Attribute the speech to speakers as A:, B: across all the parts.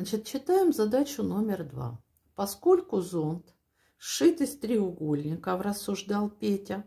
A: Значит, читаем задачу номер два. Поскольку зонт сшит из треугольников, рассуждал Петя,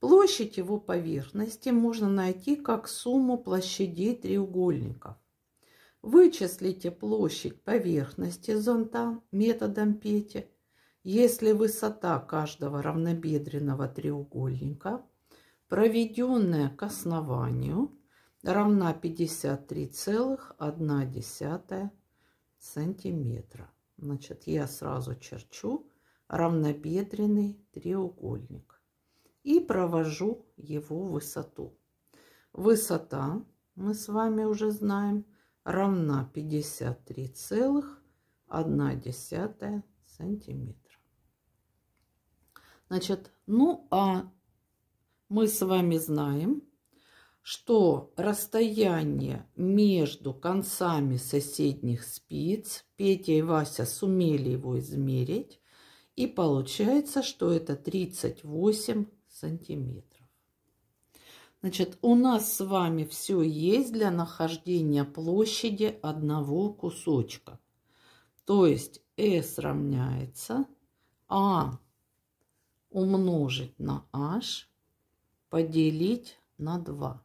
A: площадь его поверхности можно найти как сумму площадей треугольников. Вычислите площадь поверхности зонта методом Пети, если высота каждого равнобедренного треугольника, проведенная к основанию, равна 53,1 сантиметра. Значит, я сразу черчу равнобедренный треугольник и провожу его высоту. Высота, мы с вами уже знаем, равна 53,1 сантиметра. Значит, ну а мы с вами знаем, что расстояние между концами соседних спиц, Петя и Вася сумели его измерить, и получается, что это 38 сантиметров. Значит, у нас с вами все есть для нахождения площади одного кусочка. То есть S равняется А умножить на H поделить на 2.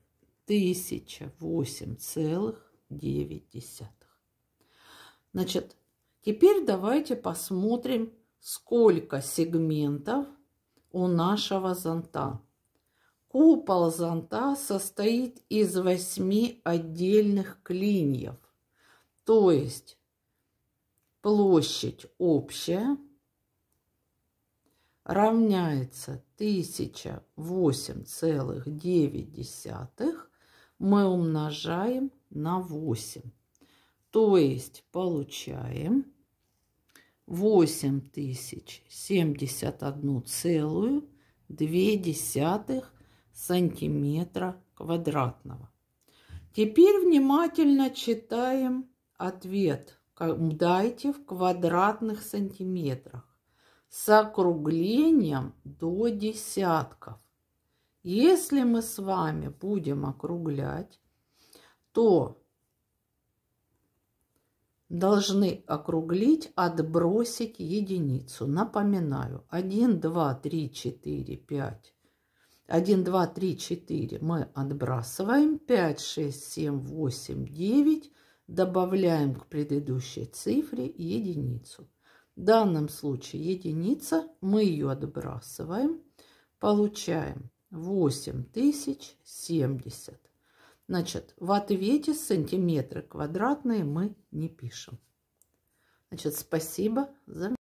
A: 1008,9. Значит, теперь давайте посмотрим, сколько сегментов у нашего зонта. Купол зонта состоит из восьми отдельных клиньев, то есть площадь общая равняется 1008,9 мы умножаем на 8. То есть получаем 8071,2 сантиметра квадратного. Теперь внимательно читаем ответ. Дайте в квадратных сантиметрах с округлением до десятков. Если мы с вами будем округлять, то должны округлить, отбросить единицу. Напоминаю, 1, 2, 3, 4, 5. 1, 2, 3, 4 мы отбрасываем. 5, 6, 7, 8, 9. Добавляем к предыдущей цифре единицу. В данном случае единица, мы ее отбрасываем. Получаем 8070. Значит, в ответе сантиметры квадратные мы не пишем. Значит, спасибо за